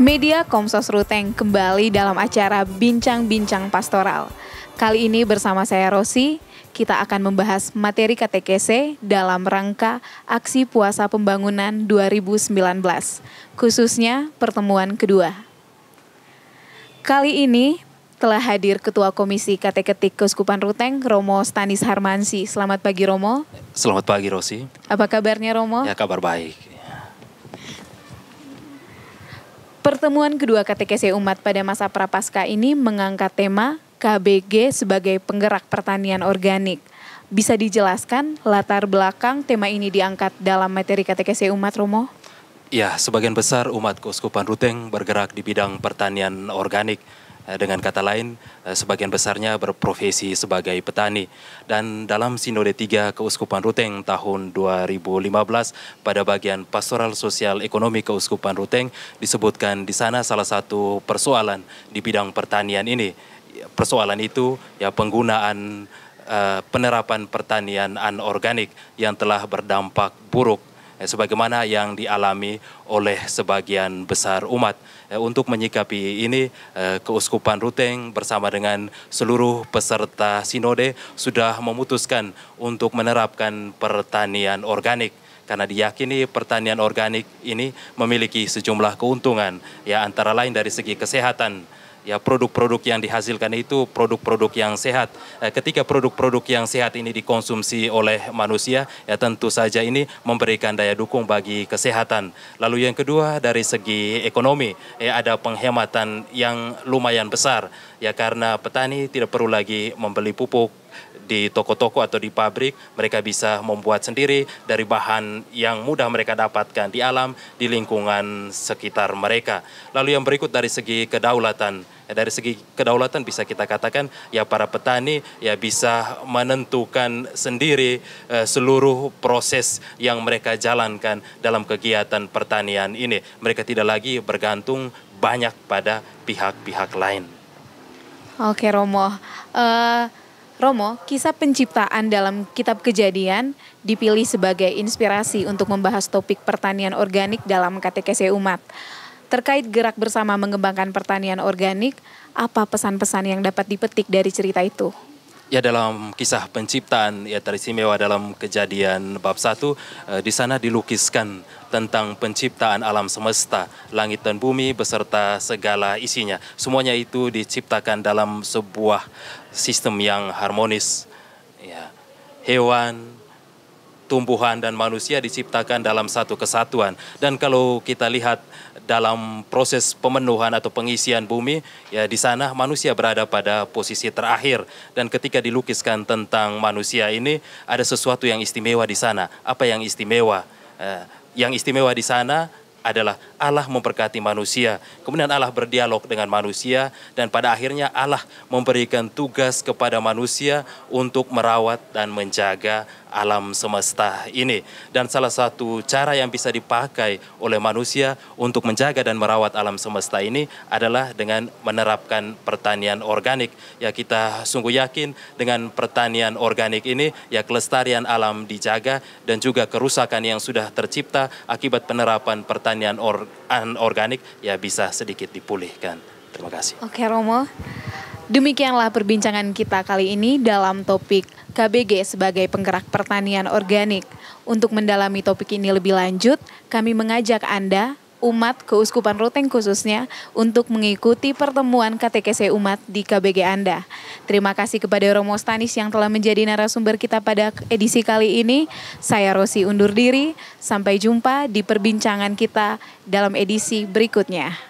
Media Komsos Ruteng kembali dalam acara Bincang-Bincang Pastoral. Kali ini bersama saya Rosi, kita akan membahas materi KTKC dalam rangka Aksi Puasa Pembangunan 2019, khususnya pertemuan kedua. Kali ini telah hadir Ketua Komisi KTKT Keuskupan Ruteng, Romo Stanis Harmansi. Selamat pagi Romo. Selamat pagi Rosi. Apa kabarnya Romo? Ya kabar baik. Pertemuan kedua KTKC Umat pada masa Prapaskah ini mengangkat tema KBG sebagai penggerak pertanian organik. Bisa dijelaskan latar belakang tema ini diangkat dalam materi KTKC Umat Romo? Ya, sebagian besar umat Keuskupan Ruteng bergerak di bidang pertanian organik Eh, dengan kata lain, eh, sebagian besarnya berprofesi sebagai petani. Dan dalam Sinode 3 Keuskupan Ruteng tahun 2015 pada bagian Pastoral Sosial Ekonomi Keuskupan Ruteng disebutkan di sana salah satu persoalan di bidang pertanian ini. Persoalan itu ya penggunaan eh, penerapan pertanian anorganik yang telah berdampak buruk ya, sebagaimana yang dialami oleh sebagian besar umat. Ya, untuk menyikapi ini, eh, Keuskupan Ruteng bersama dengan seluruh peserta sinode sudah memutuskan untuk menerapkan pertanian organik karena diyakini pertanian organik ini memiliki sejumlah keuntungan ya antara lain dari segi kesehatan ya produk-produk yang dihasilkan itu produk-produk yang sehat. Eh, ketika produk-produk yang sehat ini dikonsumsi oleh manusia, ya tentu saja ini memberikan daya dukung bagi kesehatan. Lalu yang kedua dari segi ekonomi, ya ada penghematan yang lumayan besar ya karena petani tidak perlu lagi membeli pupuk di toko-toko atau di pabrik, mereka bisa membuat sendiri dari bahan yang mudah mereka dapatkan di alam, di lingkungan sekitar mereka. Lalu yang berikut dari segi kedaulatan, eh, dari segi kedaulatan bisa kita katakan ya para petani ya bisa menentukan sendiri eh, seluruh proses yang mereka jalankan dalam kegiatan pertanian ini. Mereka tidak lagi bergantung banyak pada pihak-pihak lain. Oke Romo, uh, Romo, kisah penciptaan dalam kitab kejadian dipilih sebagai inspirasi untuk membahas topik pertanian organik dalam KTKC umat. Terkait gerak bersama mengembangkan pertanian organik, apa pesan-pesan yang dapat dipetik dari cerita itu? Ya dalam kisah penciptaan ya teristimewa dalam kejadian bab satu eh, di sana dilukiskan tentang penciptaan alam semesta, langit dan bumi beserta segala isinya. Semuanya itu diciptakan dalam sebuah sistem yang harmonis. Ya. Hewan, tumbuhan dan manusia diciptakan dalam satu kesatuan. Dan kalau kita lihat dalam proses pemenuhan atau pengisian bumi, ya di sana manusia berada pada posisi terakhir. Dan ketika dilukiskan tentang manusia ini, ada sesuatu yang istimewa di sana. Apa yang istimewa? Eh, yang istimewa di sana adalah Allah memberkati manusia. Kemudian Allah berdialog dengan manusia dan pada akhirnya Allah memberikan tugas kepada manusia untuk merawat dan menjaga alam semesta ini. Dan salah satu cara yang bisa dipakai oleh manusia untuk menjaga dan merawat alam semesta ini adalah dengan menerapkan pertanian organik. Ya kita sungguh yakin dengan pertanian organik ini ya kelestarian alam dijaga dan juga kerusakan yang sudah tercipta akibat penerapan pertanian pertanian or, anorganik ya bisa sedikit dipulihkan. Terima kasih. Oke Romo, demikianlah perbincangan kita kali ini dalam topik KBG sebagai penggerak pertanian organik. Untuk mendalami topik ini lebih lanjut, kami mengajak Anda umat Keuskupan Ruteng khususnya untuk mengikuti pertemuan KTKC umat di KBG Anda. Terima kasih kepada Romo Stanis yang telah menjadi narasumber kita pada edisi kali ini. Saya Rosi undur diri. Sampai jumpa di perbincangan kita dalam edisi berikutnya.